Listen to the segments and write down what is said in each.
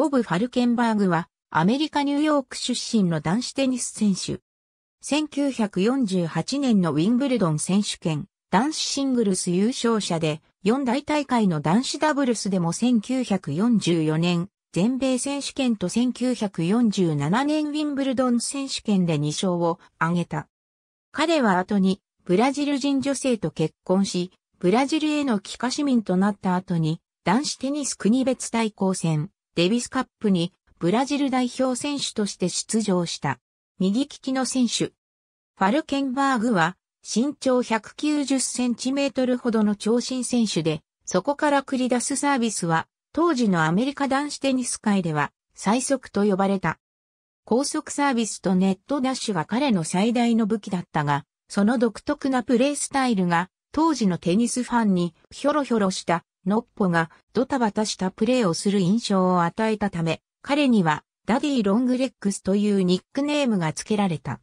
ボブ・ファルケンバーグは、アメリカ・ニューヨーク出身の男子テニス選手。1948年のウィンブルドン選手権、男子シングルス優勝者で、四大大会の男子ダブルスでも1944年、全米選手権と1947年ウィンブルドン選手権で2勝を挙げた。彼は後に、ブラジル人女性と結婚し、ブラジルへの帰化市民となった後に、男子テニス国別対抗戦、デビスカップにブラジル代表選手として出場した。右利きの選手。ファルケンバーグは身長190センチメートルほどの長身選手で、そこから繰り出すサービスは、当時のアメリカ男子テニス界では最速と呼ばれた。高速サービスとネットダッシュが彼の最大の武器だったが、その独特なプレースタイルが当時のテニスファンにひょろひょろしたノッポがドタバタしたプレーをする印象を与えたため、彼にはダディ・ロングレックスというニックネームが付けられた。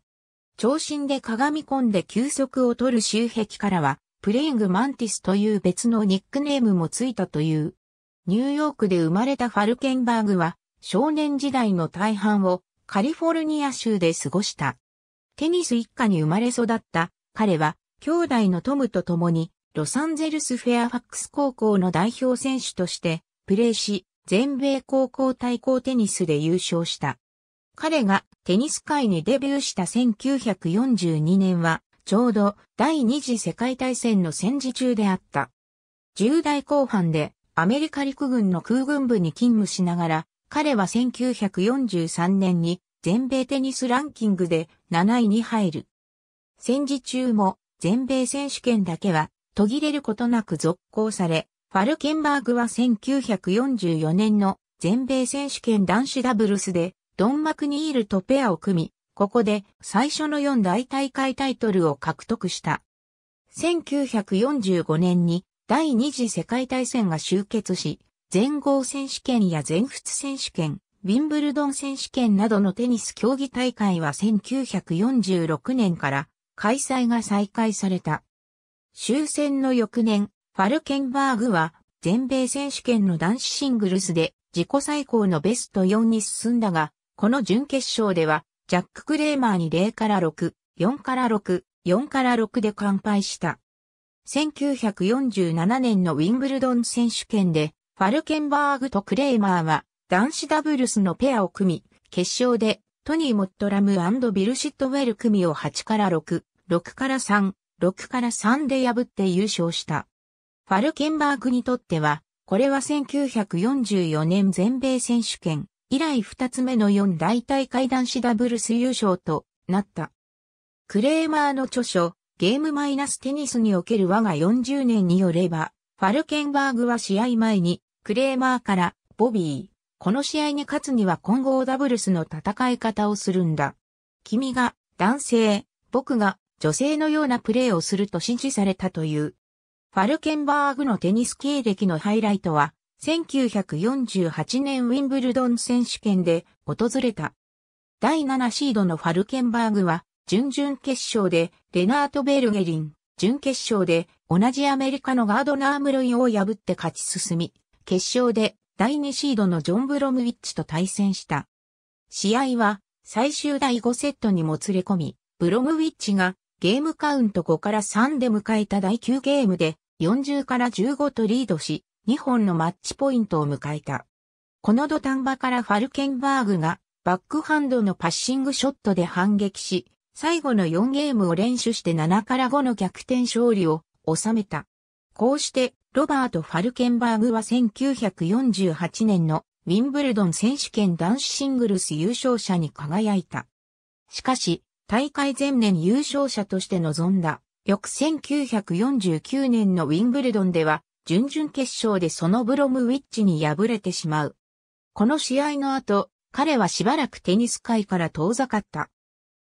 長身で鏡込んで休息を取る周壁からは、プレイング・マンティスという別のニックネームも付いたという。ニューヨークで生まれたファルケンバーグは、少年時代の大半をカリフォルニア州で過ごした。テニス一家に生まれ育った彼は、兄弟のトムと共にロサンゼルスフェアファックス高校の代表選手としてプレーし、全米高校対抗テニスで優勝した。彼がテニス界にデビューした1942年は、ちょうど第二次世界大戦の戦時中であった。10代後半でアメリカ陸軍の空軍部に勤務しながら、彼は1943年に全米テニスランキングで7位に入る。戦時中も全米選手権だけは途切れることなく続行され、ファルケンバーグは1944年の全米選手権男子ダブルスで、ドン・マクニールとペアを組み、ここで最初の4大大会タイトルを獲得した。1945年に第二次世界大戦が終結し、全豪選手権や全仏選手権、ウィンブルドン選手権などのテニス競技大会は1946年から開催が再開された。終戦の翌年、ファルケンバーグは全米選手権の男子シングルスで自己最高のベスト4に進んだが、この準決勝ではジャック・クレーマーに0から6、4から6、4から6で完敗した。1947年のウィンブルドン選手権で、ファルケンバーグとクレーマーは男子ダブルスのペアを組み、決勝でトニー・モットラムビルシットウェル組を8から6、6から3、6から3で破って優勝した。ファルケンバーグにとっては、これは1944年全米選手権以来2つ目の4大大会男子ダブルス優勝となった。クレーマーの著書、ゲームマイナステニスにおける我が40年によれば、ファルケンバーグは試合前に、クレーマーから、ボビー、この試合に勝つには混合ダブルスの戦い方をするんだ。君が男性、僕が女性のようなプレーをすると支持されたという。ファルケンバーグのテニス経歴のハイライトは、1948年ウィンブルドン選手権で訪れた。第7シードのファルケンバーグは、準々決勝でレナート・ベルゲリン、準決勝で同じアメリカのガードナームロイを破って勝ち進み、決勝で第2シードのジョン・ブロムウィッチと対戦した。試合は最終第5セットにもつれ込み、ブロムウィッチがゲームカウント5から3で迎えた第9ゲームで40から15とリードし、2本のマッチポイントを迎えた。この土壇場からファルケンバーグがバックハンドのパッシングショットで反撃し、最後の4ゲームを連取して7から5の逆転勝利を収めた。こうして、ロバート・ファルケンバーグは1948年のウィンブルドン選手権男子シングルス優勝者に輝いた。しかし、大会前年優勝者として臨んだ、翌1949年のウィンブルドンでは、準々決勝でそのブロムウィッチに敗れてしまう。この試合の後、彼はしばらくテニス界から遠ざかった。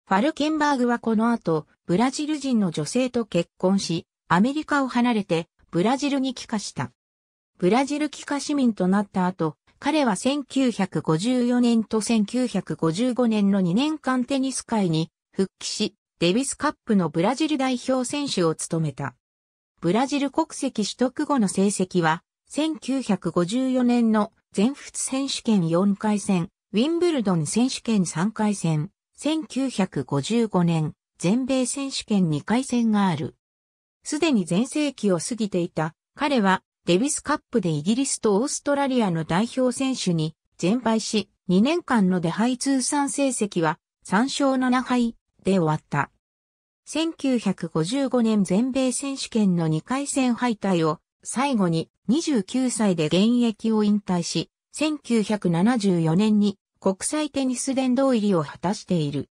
ファルケンバーグはこの後、ブラジル人の女性と結婚し、アメリカを離れて、ブラジルに帰化した。ブラジル帰化市民となった後、彼は1954年と1955年の2年間テニス界に復帰し、デビスカップのブラジル代表選手を務めた。ブラジル国籍取得後の成績は、1954年の全仏選手権4回戦、ウィンブルドン選手権3回戦、1955年、全米選手権2回戦がある。すでに全盛期を過ぎていた、彼はデビスカップでイギリスとオーストラリアの代表選手に全敗し、2年間の出敗通算成績は3勝7敗、で終わった。1955年全米選手権の2回戦敗退を最後に29歳で現役を引退し、1974年に国際テニス殿堂入りを果たしている。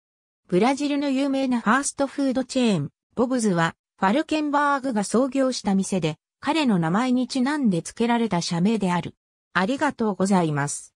ブラジルの有名なファーストフードチェーン、ボブズはファルケンバーグが創業した店で彼の名前にちなんで付けられた社名である。ありがとうございます。